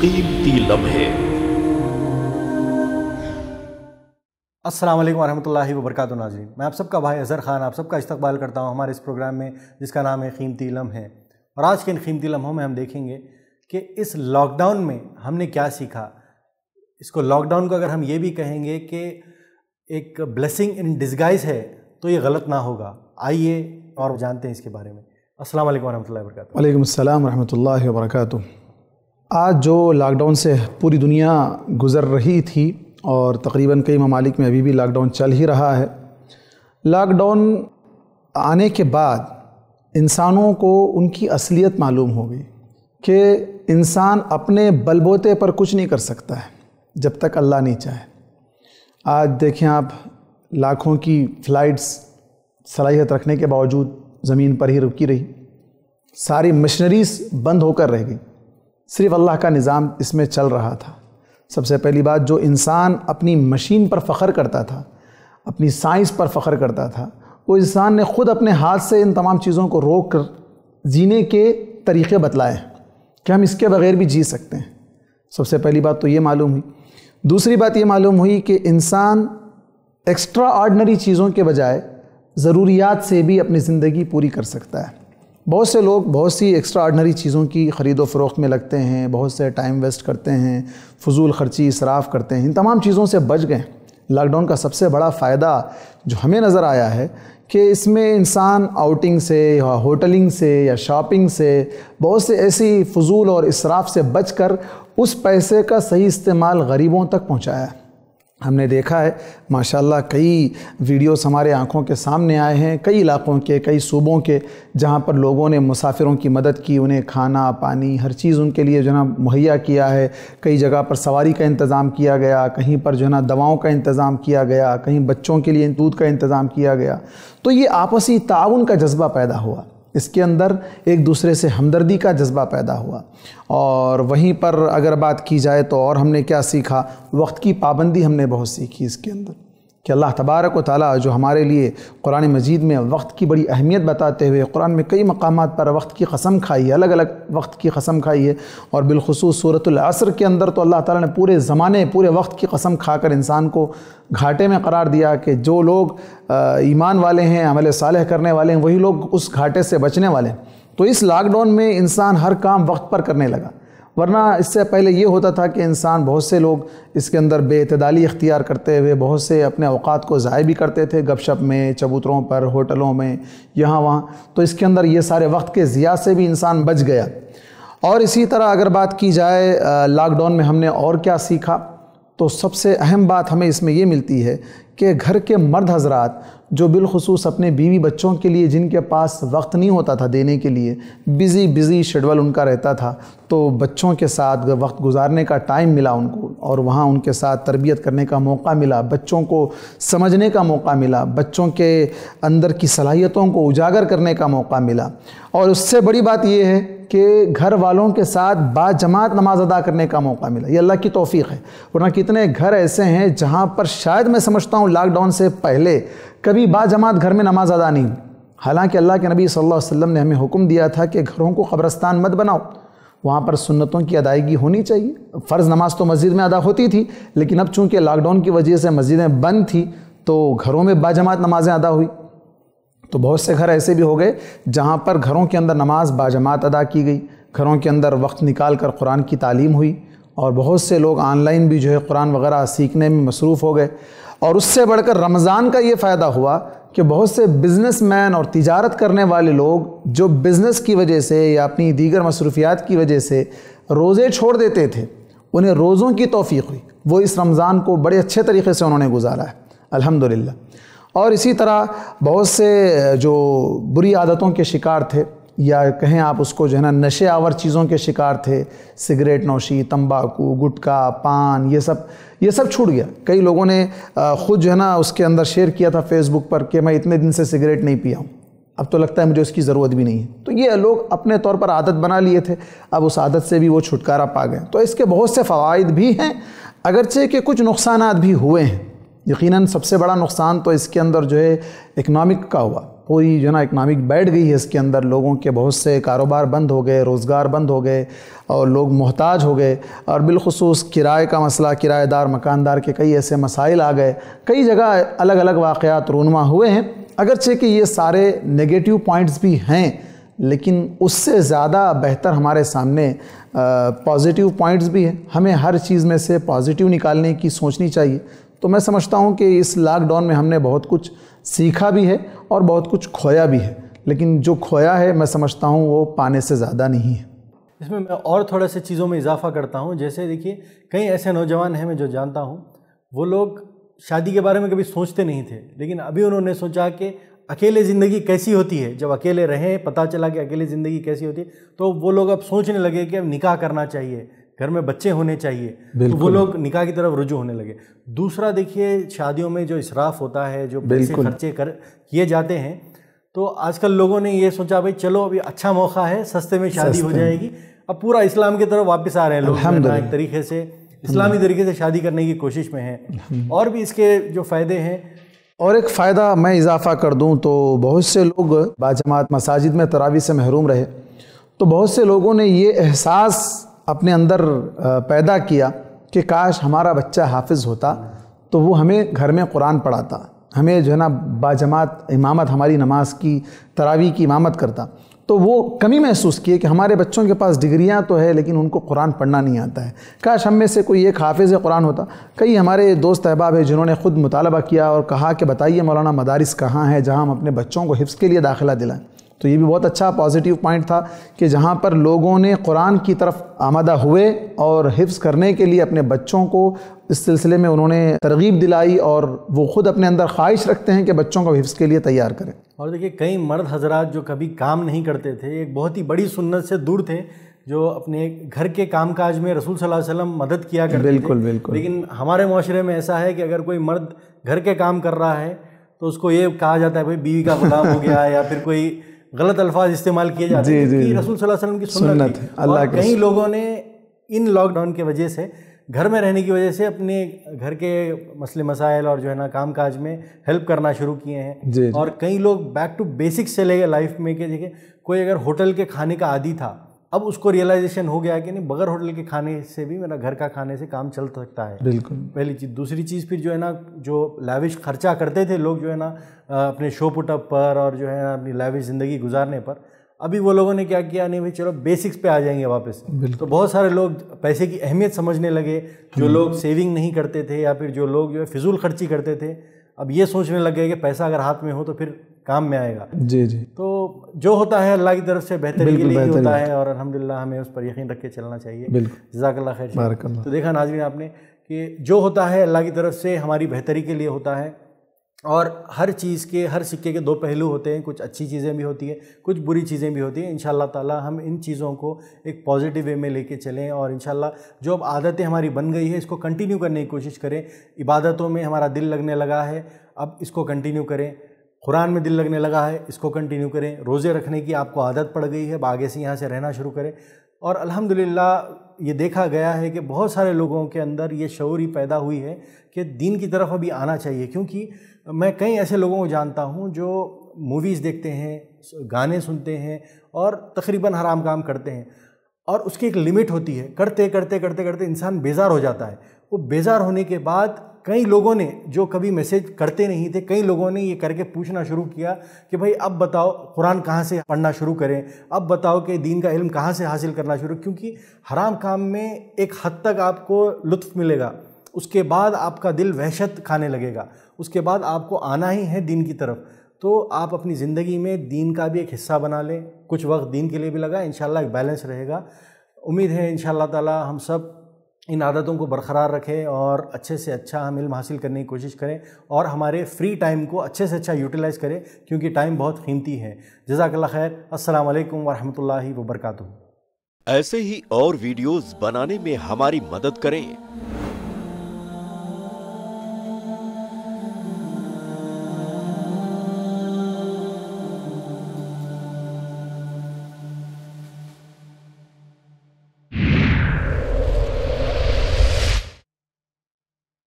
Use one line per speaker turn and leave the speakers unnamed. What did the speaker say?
कीमती लम्हे असल वालेकुम वरहमतुल्लाहि नाजरीन मैं आप सबका भाई अज़हर ख़ान आप सबका इस्तकबाल करता हूँ हमारे इस प्रोग्राम में जिसका नाम है कीमती लम्हे और आज के इन कीमती लम्हों में हम देखेंगे कि इस लॉकडाउन में हमने क्या सीखा इसको लॉकडाउन को अगर हम ये भी कहेंगे कि एक ब्लेसिंग इन डिस्गाइज है तो ये गलत ना होगा आइए और जानते हैं इसके बारे में असल वरहमल वरक
वालेकाम वरह वरक आज जो लॉकडाउन से पूरी दुनिया गुज़र रही थी और तकरीबन कई ममालिक में अभी भी लॉकडाउन चल ही रहा है लॉकडाउन आने के बाद इंसानों को उनकी असलियत मालूम हो गई कि इंसान अपने बलबोते पर कुछ नहीं कर सकता है जब तक अल्लाह नहीं चाहे आज देखें आप लाखों की फ़्लाइट्स सलाहियत रखने के बावजूद ज़मीन पर ही रुकी रही सारी मशीनरीज़ बंद होकर रह गई सिर्फ अल्लाह का निज़ाम इसमें चल रहा था सबसे पहली बात जो इंसान अपनी मशीन पर फ़ख्र करता था अपनी साइंस पर फ़ख्र करता था वो इंसान ने ख़ुद अपने हाथ से इन तमाम चीज़ों को रोक कर जीने के तरीक़े बतलाए कि हम इसके बग़ैर भी जी सकते हैं सबसे पहली बात तो ये मालूम हुई दूसरी बात ये मालूम हुई कि इंसान एक्स्ट्रा ऑर्डनरी चीज़ों के बजाय ज़रूरियात से भी अपनी ज़िंदगी पूरी कर सकता है बहुत से लोग बहुत सी एक्स्ट्रा आर्डनरी चीज़ों की खरीदो फ़रोख्त में लगते हैं बहुत से टाइम वेस्ट करते हैं फजूल खर्ची इसराफ़ करते हैं इन तमाम चीज़ों से बच गए लॉकडाउन का सबसे बड़ा फ़ायदा जो हमें नज़र आया है कि इसमें इंसान आउटिंग से या होटलिंग से या शॉपिंग से बहुत से ऐसी फजूल और इसराफ से बच कर उस पैसे का सही इस्तेमाल गरीबों तक पहुँचाया हमने देखा है माशाल्लाह कई वीडियोस हमारे आंखों के सामने आए हैं कई इलाक़ों के कई सूबों के जहां पर लोगों ने मुसाफिरों की मदद की उन्हें खाना पानी हर चीज़ उनके लिए जो ना मुहैया किया है कई जगह पर सवारी का इंतज़ाम किया गया कहीं पर जो है ना दवाओं का इंतज़ाम किया गया कहीं बच्चों के लिए दूध का इंतज़ाम किया गया तो ये आपसी ताउन का जज्बा पैदा हुआ इसके अंदर एक दूसरे से हमदर्दी का जज्बा पैदा हुआ और वहीं पर अगर बात की जाए तो और हमने क्या सीखा वक्त की पाबंदी हमने बहुत सीखी इसके अंदर कि अल्लाह तबारक व ताली जो हमारे लिए कुरान मजीद में वक्त की बड़ी अहमियत बताते हुए कुरान में कई मकाम पर वक्त की कसम खाई है अलग अलग वक्त की कसम खाई है और बिलखसूस सूरतलसर के अंदर तो अल्लाह ताली ने पूरे ज़माने पूरे वक्त की कसम खाकर इंसान को घाटे में करार दिया कि जो लोग ईमान वाले हैं अमल साल करने वाले हैं वही लोग उस घाटे से बचने वाले हैं तो इस लॉकडाउन में इंसान हर काम वक्त पर करने लगा वरना इससे पहले ये होता था कि इंसान बहुत से लोग इसके अंदर बेतदाली इख्तियार करते हुए बहुत से अपने अवकात को ज़ाय भी करते थे गपशप में चबूतरों पर होटलों में यहाँ वहाँ तो इसके अंदर ये सारे वक्त के ज़िया से भी इंसान बच गया और इसी तरह अगर बात की जाए लॉकडाउन में हमने और क्या सीखा तो सबसे अहम बात हमें इसमें यह मिलती है कि घर के मर्द हजरात जो बिलखसूस अपने बीवी बच्चों के लिए जिनके पास वक्त नहीं होता था देने के लिए बिज़ी बिज़ी शेड्यूल उनका रहता था तो बच्चों के साथ वक्त गुजारने का टाइम मिला उनको और वहाँ उनके साथ तरबियत करने का मौका मिला बच्चों को समझने का मौका मिला बच्चों के अंदर की सलाहियतों को उजागर करने का मौका मिला और उससे बड़ी बात यह है कि घर वालों के साथ बाजमात नमाज अदा करने का मौका मिला ये अल्लाह की तोफ़ी है वरना कितने घर ऐसे हैं जहाँ पर शायद मैं समझता हूँ हूँ लॉकडाउन से पहले कभी बाजमात घर में नमाज अदा नहीं हालांकि अल्लाह के नबी सल्लल्लाहु अलैहि वसल्लम ने हमें हुक्म दिया था कि घरों को कब्रस्तान मत बनाओ वहाँ पर सुन्नतों की अदायगी होनी चाहिए फ़र्ज़ नमाज तो मस्जिद में अदा होती थी लेकिन अब चूँकि लॉकडाउन की वजह से मस्जिदें बंद थी तो घरों में बाजमात नमाज़ें अदा हुई तो बहुत से घर ऐसे भी हो गए जहाँ पर घरों के अंदर नमाज बाजमात अदा की गई घरों के अंदर वक्त निकाल कर कुरान की तालीम हुई और बहुत से लोग ऑनलाइन भी जो है कुरान वगैरह सीखने में मसरूफ़ हो गए और उससे बढ़कर रमज़ान का ये फ़ायदा हुआ कि बहुत से बिजनेसमैन और तिजारत करने वाले लोग जो बिज़नेस की वजह से या अपनी दीगर मसरूफियात की वजह से रोज़े छोड़ देते थे उन्हें रोज़ों की तोफ़ी हुई वो इस रमज़ान को बड़े अच्छे तरीके से उन्होंने गुजारा है अल्हम्दुलिल्लाह और इसी तरह बहुत से जो बुरी आदतों के शिकार थे या कहें आप उसको जो है ना नशे आवर चीज़ों के शिकार थे सिगरेट नौशी तंबाकू गुटखा पान ये सब ये सब छूट गया कई लोगों ने ख़ुद जो है ना उसके अंदर शेयर किया था फेसबुक पर कि मैं इतने दिन से सिगरेट नहीं पिया हूँ अब तो लगता है मुझे उसकी ज़रूरत भी नहीं है तो ये लोग अपने तौर पर आदत बना लिए थे अब उस आदत से भी वो छुटकारा पा गए तो इसके बहुत से फ़वाद भी हैं अगरचे के कुछ नुकसान भी हुए हैं यकीनन सबसे बड़ा नुकसान तो इसके अंदर जो है इकनॉमिक का हुआ पूरी जो ना इकनॉमिक बैठ गई है इसके अंदर लोगों के बहुत से कारोबार बंद हो गए रोज़गार बंद हो गए और लोग मोहताज हो गए और बिलखसूस किराए का मसला किराएदार मकानदार के कई ऐसे मसाइल आ गए कई जगह अलग अलग वाक़ात रूनमा हुए हैं अगरचे कि ये सारे नेगेटिव पॉइंट्स भी हैं लेकिन उससे ज़्यादा बेहतर हमारे सामने पॉजिटिव पॉइंट्स भी हैं हमें हर चीज़ में से पॉजिटिव निकालने की सोचनी चाहिए तो मैं समझता हूँ कि इस लॉकडाउन में हमने बहुत कुछ सीखा भी है और बहुत कुछ खोया भी है लेकिन जो खोया है मैं समझता हूँ वो पाने से ज़्यादा नहीं है
इसमें मैं और थोड़ा से चीज़ों में इजाफा करता हूँ जैसे देखिए कई ऐसे नौजवान हैं मैं जो जानता हूँ वो लोग शादी के बारे में कभी सोचते नहीं थे लेकिन अभी उन्होंने सोचा कि अकेले ज़िंदगी कैसी होती है जब अकेले रहें पता चला कि अकेले ज़िंदगी कैसी होती है तो वो लोग अब सोचने लगे कि अब निकाह करना चाहिए घर में बच्चे होने चाहिए तो वो लोग निकाह की तरफ रुजू होने लगे दूसरा देखिए शादियों में जो इसराफ होता है जो पैसे खर्चे कर किए जाते हैं तो आजकल लोगों ने ये सोचा भाई चलो अभी अच्छा मौका है सस्ते में शादी हो जाएगी अब पूरा इस्लाम की तरफ वापस आ रहे हैं लोग एक तरीके से इस्लामी तरीके से शादी करने की कोशिश में हैं
और भी इसके जो फ़ायदे हैं और एक फ़ायदा मैं इजाफ़ा कर दूं तो बहुत से लोग बाजमात मसाजिद में तरावी से महरूम रहे तो बहुत से लोगों ने ये एहसास अपने अंदर पैदा किया कि काश हमारा बच्चा हाफिज़ होता तो वो हमें घर में कुरान पढ़ाता हमें जो है ना बाजमात इमामत हमारी नमाज की तरावी की इमामत करता तो वो कमी महसूस किए कि हमारे बच्चों के पास डिग्रियां तो है लेकिन उनको कुरान पढ़ना नहीं आता है काश हम में से कोई एक हाफिज़ कुरान होता कई हमारे दोस्त अहबाब है जिन्होंने ख़ुद मुतालबा किया और कहा कि बताइए मौलाना मदारस कहाँ हैं जहाँ हम अपने बच्चों को हिफ्स के लिए दाखिला दिलाएँ तो ये भी बहुत अच्छा पॉजिटिव पॉइंट था कि जहाँ पर लोगों ने कुरान की तरफ आमदा हुए और हिफ्स करने के लिए अपने बच्चों को इस सिलसिले में उन्होंने तरगीब दिलाई और वो ख़ुद अपने अंदर ख्वाहिश रखते हैं कि बच्चों को हिफ्स के लिए तैयार करें
और देखिए कई मर्द हजरात जो कभी काम नहीं करते थे एक बहुत ही बड़ी सुन्नत से दूर थे जो अपने घर के कामकाज में रसूल सल्लल्लाहु अलैहि वसल्लम मदद किया करते बिल्कुल थे। बिल्कुल लेकिन हमारे माशरे में ऐसा है कि अगर कोई मर्द घर के काम कर रहा है तो उसको ये कहा जाता है भाई बीवी का गुलाम हो गया या फिर कोई गलत अल्फाज इस्तेमाल किए जाते हैं जी, जी, रसूल वसल्लम की सुन्नत है अल्लाह कई लोगों ने इन लॉकडाउन की वजह से घर में रहने की वजह से अपने घर के मसले मसाइल और जो है ना काम काज में हेल्प करना शुरू किए हैं और कई लोग बैक टू से चले गए लाइफ में के देखिए कोई अगर होटल के खाने का आदि था अब उसको रियलाइजेशन हो गया कि नहीं बगैर होटल के खाने से भी मेरा घर का खाने से काम चल सकता है बिल्कुल पहली चीज़ दूसरी चीज़ फिर जो है ना जो लैविश खर्चा करते थे लोग जो है ना अपने शो पुटअप पर और जो है ना अपनी लैविश ज़िंदगी गुजारने पर अभी वो लोगों ने क्या किया नहीं भाई चलो बेसिक्स पे आ जाएंगे वापस तो बहुत सारे लोग पैसे की अहमियत समझने लगे जो हम्म। लोग सेविंग नहीं करते थे या फिर जो लोग जो है फिजूल खर्ची करते थे अब ये सोचने लग गए कि पैसा अगर हाथ में हो तो फिर काम में आएगा जी जी तो जो होता है अल्लाह की तरफ से बेहतर के लिए होता है और अलहमदिल्ला हमें उस पर यकीन रख के चलना चाहिए जजाकल्ला खैर तो देखा नाजरीन आपने कि जो होता है अल्लाह की तरफ से हमारी बेहतरी के लिए होता है और हर चीज़ के हर सिक्के के दो पहलू होते हैं कुछ अच्छी चीज़ें भी होती हैं कुछ बुरी चीज़ें भी होती हैं इन ताला हम इन चीज़ों को एक पॉजिटिव वे में लेके चलें और इन जो अब आदतें हमारी बन गई है इसको कंटिन्यू करने की कोशिश करें इबादतों में हमारा दिल लगने लगा है अब इसको कंटिन्यू करें कुरान में दिल लगने लगा है इसको कंटिन्यू करें रोज़े रखने की आपको आदत पड़ गई है आगे से यहाँ से रहना शुरू करें और अल्हम्दुलिल्लाह ये देखा गया है कि बहुत सारे लोगों के अंदर ये शौरी पैदा हुई है कि दीन की तरफ अभी आना चाहिए क्योंकि मैं कई ऐसे लोगों को जानता हूँ जो मूवीज़ देखते हैं गाने सुनते हैं और तकरीबन हराम काम करते हैं और उसकी एक लिमिट होती है करते करते करते करते इंसान बेजार हो जाता है वो बेजार होने के बाद कई लोगों ने जो कभी मैसेज करते नहीं थे कई लोगों ने ये करके पूछना शुरू किया कि भाई अब बताओ कुरान कहाँ से पढ़ना शुरू करें अब बताओ कि दीन का इल्म कहाँ से हासिल करना शुरू क्योंकि हराम काम में एक हद तक आपको लुत्फ़ मिलेगा उसके बाद आपका दिल वहशत खाने लगेगा उसके बाद आपको आना ही है दीन की तरफ तो आप अपनी ज़िंदगी में दीन का भी एक हिस्सा बना लें कुछ वक्त दीन के लिए भी लगा इन एक बैलेंस रहेगा उम्मीद है इन ताला हम सब इन आदतों को बरकरार रखें और अच्छे से अच्छा हम इल्म हासिल करने की कोशिश करें और हमारे फ्री टाइम को अच्छे से अच्छा यूटिलाइज़ करें क्योंकि टाइम बहुत कीमती है जजाकल्ला खैर अस्सलाम वालेकुम व वबरकातुहू ऐसे ही और वीडियोस बनाने में हमारी मदद करें